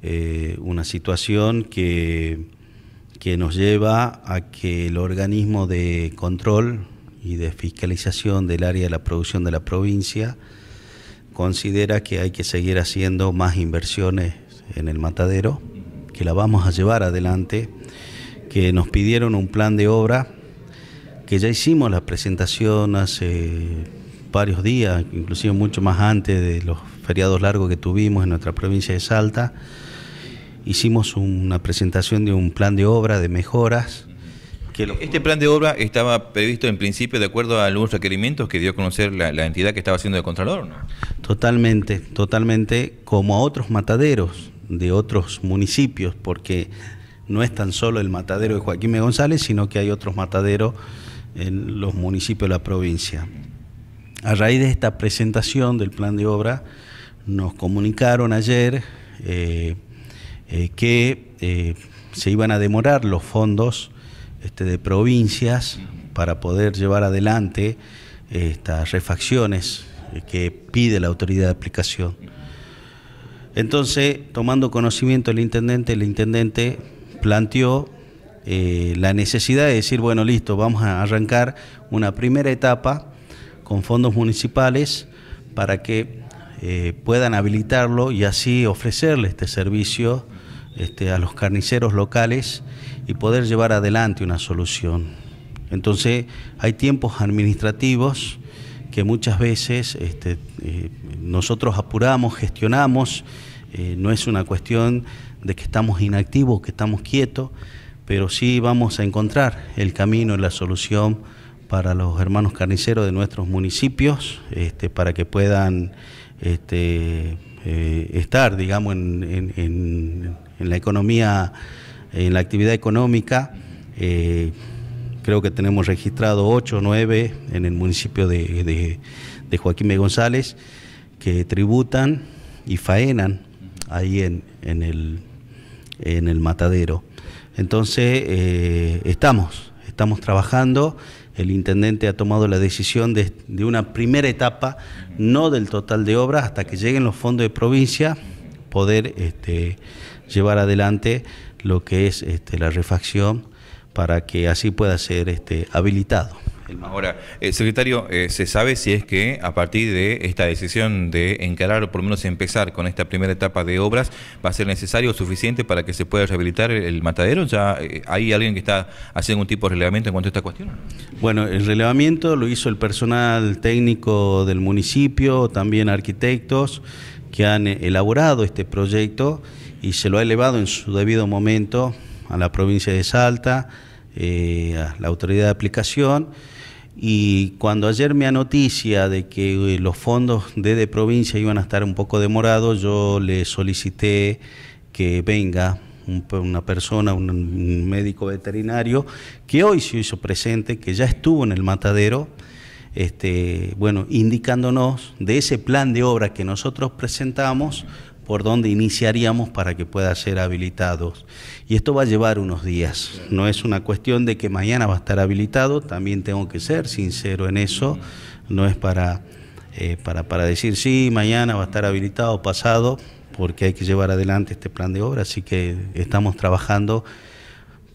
Eh, una situación que, que nos lleva a que el organismo de control y de fiscalización del área de la producción de la provincia considera que hay que seguir haciendo más inversiones en el matadero, que la vamos a llevar adelante, que nos pidieron un plan de obra, que ya hicimos la presentación hace varios días, inclusive mucho más antes de los feriados largos que tuvimos en nuestra provincia de Salta, hicimos una presentación de un plan de obra de mejoras. Este plan de obra estaba previsto en principio de acuerdo a algunos requerimientos que dio a conocer la, entidad que estaba haciendo de Contralor, ¿no? Totalmente, totalmente, como a otros mataderos de otros municipios, porque no es tan solo el matadero de Joaquín González, sino que hay otros mataderos en los municipios de la provincia. A raíz de esta presentación del plan de obra, nos comunicaron ayer eh, eh, que eh, se iban a demorar los fondos este, de provincias para poder llevar adelante estas refacciones que pide la autoridad de aplicación. Entonces, tomando conocimiento el intendente, el intendente planteó la necesidad de decir, bueno, listo, vamos a arrancar una primera etapa con fondos municipales para que eh, puedan habilitarlo y así ofrecerle este servicio este, a los carniceros locales y poder llevar adelante una solución. Entonces hay tiempos administrativos que muchas veces este, eh, nosotros apuramos, gestionamos, eh, no es una cuestión de que estamos inactivos, que estamos quietos, pero sí vamos a encontrar el camino y la solución para los hermanos carniceros de nuestros municipios, este, para que puedan este, eh, estar, digamos, en, la economía, en la actividad económica. Eh, creo que tenemos registrado 8 o 9 en el municipio de, de, Joaquín González que tributan y faenan ahí en, el, matadero. Entonces, eh, estamos, estamos trabajando el intendente ha tomado la decisión de, una primera etapa, no del total de obras, hasta que lleguen los fondos de provincia, poder este, llevar adelante lo que es este, la refacción para que así pueda ser este, habilitado. Ahora, eh, secretario, eh, ¿se sabe si es que a partir de esta decisión de encarar o por lo menos empezar con esta primera etapa de obras, va a ser necesario o suficiente para que se pueda rehabilitar el matadero? ¿Ya eh, hay alguien que está haciendo un tipo de relevamiento en cuanto a esta cuestión? Bueno, el relevamiento lo hizo el personal técnico del municipio, también arquitectos que han elaborado este proyecto y se lo ha elevado en su debido momento a la provincia de Salta eh, a la autoridad de aplicación. Y cuando ayer me noticia de que eh, los fondos de, de provincia iban a estar un poco demorados, yo le solicité que venga una persona, un médico veterinario, que hoy se hizo presente, que ya estuvo en el matadero, este, bueno, indicándonos de ese plan de obra que nosotros presentamos por dónde iniciaríamos para que pueda ser habilitado... Y esto va a llevar unos días, no es una cuestión de que mañana va a estar habilitado, también tengo que ser sincero en eso, no es para, eh, para, para decir sí, mañana va a estar habilitado, pasado, porque hay que llevar adelante este plan de obra, así que estamos trabajando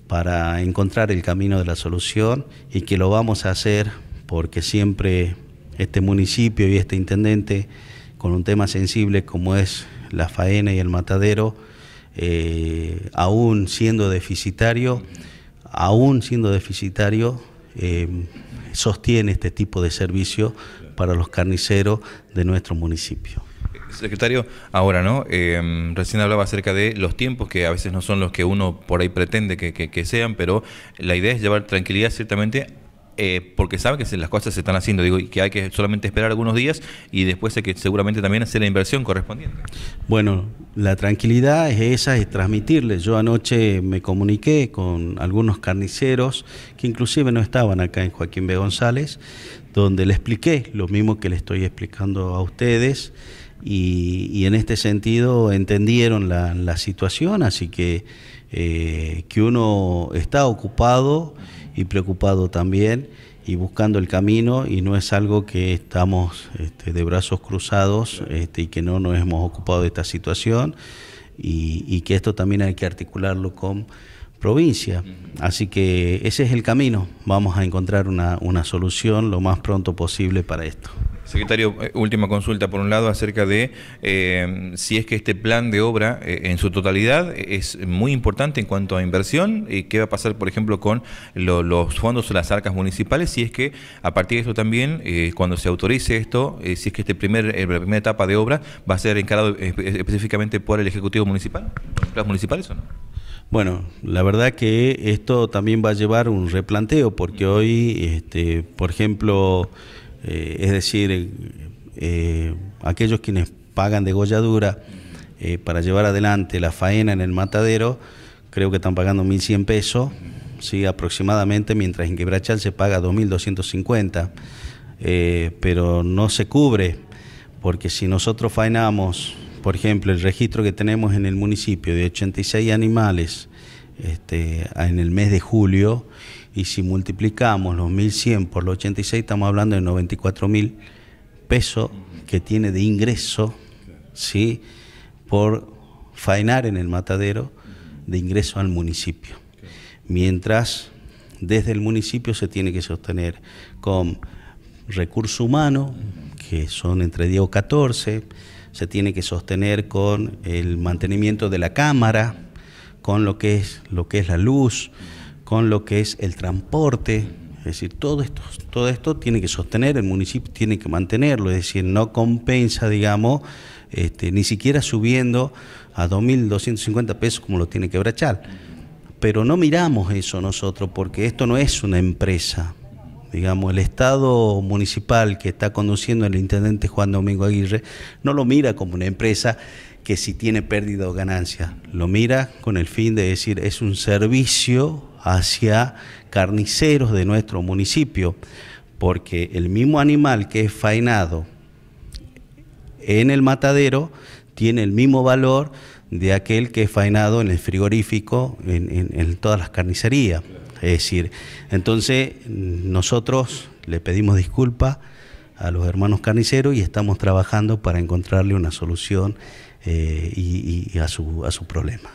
para encontrar el camino de la solución y que lo vamos a hacer porque siempre este municipio y este intendente con un tema sensible como es la faena y el matadero, eh, aún siendo deficitario, aún siendo deficitario, eh, sostiene este tipo de servicio para los carniceros de nuestro municipio. Secretario, ahora, ¿no? Eh, recién hablaba acerca de los tiempos que a veces no son los que uno por ahí pretende que, que sean, pero la idea es llevar tranquilidad ciertamente eh, porque sabe que las cosas se están haciendo, digo, y que hay que solamente esperar algunos días y después hay que seguramente también hacer la inversión correspondiente. Bueno, la tranquilidad es esa, es transmitirles. Yo anoche me comuniqué con algunos carniceros que inclusive no estaban acá en Joaquín B. González, donde le expliqué lo mismo que le estoy explicando a ustedes. Y, en este sentido entendieron la, situación, así que, eh, que uno está ocupado y preocupado también y buscando el camino y no es algo que estamos este, de brazos cruzados este, y que no nos hemos ocupado de esta situación y, y que esto también hay que articularlo con provincia. Así que ese es el camino. Vamos a encontrar una, solución lo más pronto posible para esto. Secretario, eh, última consulta por un lado acerca de eh, si es que este plan de obra eh, en su totalidad es muy importante en cuanto a inversión y qué va a pasar, por ejemplo, con los fondos o las arcas municipales, si es que a partir de eso también, cuando se autorice esto, si es que este primer, la primera etapa de obra va a ser encarado específicamente por el Ejecutivo Municipal, las municipales o no? Bueno, la verdad que esto también va a llevar un replanteo, porque hoy, este, por ejemplo, eh, es decir, eh, aquellos quienes pagan de eh, para llevar adelante la faena en el matadero, creo que están pagando 1.100 pesos, ¿sí? aproximadamente, mientras en Quebrachal se paga 2.250, eh, pero no se cubre, porque si nosotros faenamos por ejemplo, el registro que tenemos en el municipio de 86 animales este, en el mes de julio, y si multiplicamos los 1.100 por los 86, estamos hablando de 94.000 pesos que tiene de ingreso, ¿sí? Por faenar en el matadero de ingreso al municipio. Mientras desde el municipio se tiene que sostener con recurso humano, que son entre 10 o 14, se tiene que sostener con el mantenimiento de la cámara, con lo que es, lo que es la luz, con lo que es el transporte. Es decir, todo esto, todo esto tiene que sostener, el municipio tiene que mantenerlo, es decir, no compensa, digamos, este, ni siquiera subiendo a 2.250 pesos como lo tiene que brachar. Pero no miramos eso nosotros porque esto no es una empresa, Digamos, el Estado municipal que está conduciendo el intendente Juan Domingo Aguirre no lo mira como una empresa que si tiene pérdida o ganancia, lo mira con el fin de decir es un servicio hacia carniceros de nuestro municipio, porque el mismo animal que es faenado en el matadero tiene el mismo valor de aquel que es faenado en el frigorífico, en, en todas las carnicerías. Es decir, entonces nosotros le pedimos disculpas a los hermanos carniceros y estamos trabajando para encontrarle una solución eh, a su problema.